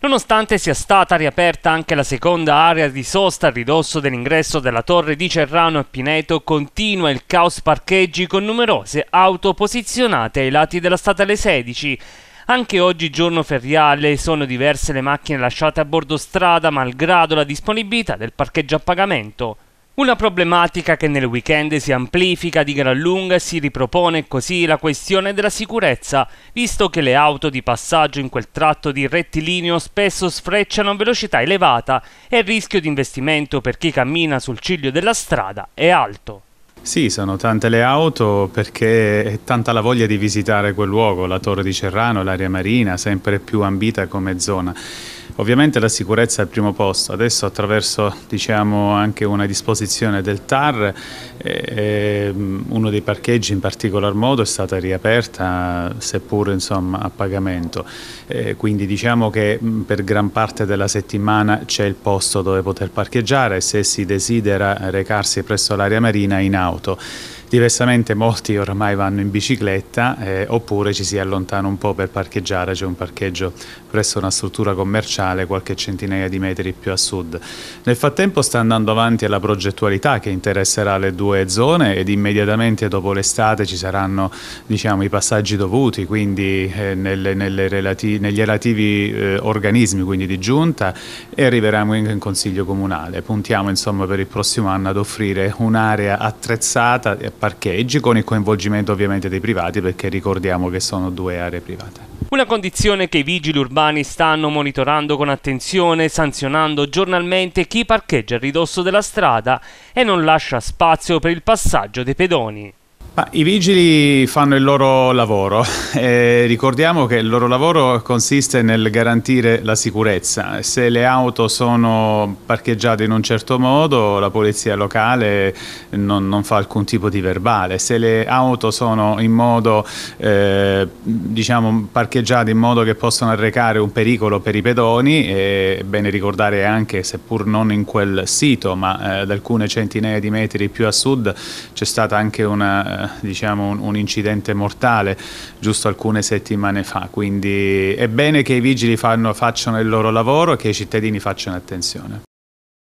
Nonostante sia stata riaperta anche la seconda area di sosta a ridosso dell'ingresso della torre di Cerrano e Pineto, continua il caos parcheggi con numerose auto posizionate ai lati della statale 16. Anche oggi giorno feriale sono diverse le macchine lasciate a bordo strada malgrado la disponibilità del parcheggio a pagamento. Una problematica che nel weekend si amplifica di gran lunga e si ripropone così la questione della sicurezza, visto che le auto di passaggio in quel tratto di rettilineo spesso sfrecciano a velocità elevata e il rischio di investimento per chi cammina sul ciglio della strada è alto. Sì, sono tante le auto perché è tanta la voglia di visitare quel luogo, la Torre di Cerrano, l'area marina, sempre più ambita come zona. Ovviamente la sicurezza è al primo posto, adesso attraverso diciamo, anche una disposizione del TAR, eh, ehm, uno dei parcheggi in particolar modo è stata riaperta seppur insomma, a pagamento, eh, quindi diciamo che per gran parte della settimana c'è il posto dove poter parcheggiare se si desidera recarsi presso l'area marina in auto. Diversamente molti ormai vanno in bicicletta eh, oppure ci si allontana un po' per parcheggiare, c'è un parcheggio presso una struttura commerciale centrale, qualche centinaia di metri più a sud. Nel frattempo sta andando avanti la progettualità che interesserà le due zone ed immediatamente dopo l'estate ci saranno diciamo, i passaggi dovuti, quindi eh, nelle, nelle relati negli relativi eh, organismi quindi di giunta e arriveremo anche in Consiglio Comunale. Puntiamo insomma, per il prossimo anno ad offrire un'area attrezzata e parcheggi con il coinvolgimento ovviamente dei privati perché ricordiamo che sono due aree private. Una condizione che i vigili urbani stanno monitorando con attenzione, sanzionando giornalmente chi parcheggia a ridosso della strada e non lascia spazio per il passaggio dei pedoni. I vigili fanno il loro lavoro. e ricordiamo che il loro lavoro consiste nel garantire la sicurezza. Se le auto sono parcheggiate in un certo modo, la polizia locale non, non fa alcun tipo di verbale. Se le auto sono in modo, eh, diciamo, parcheggiate in modo che possono arrecare un pericolo per i pedoni, è bene ricordare anche, seppur non in quel sito, ma eh, ad alcune centinaia di metri più a sud, c'è stata anche una diciamo, un, un, incidente mortale giusto alcune settimane fa, quindi è bene che i vigili fanno, facciano il loro lavoro e che i cittadini facciano attenzione.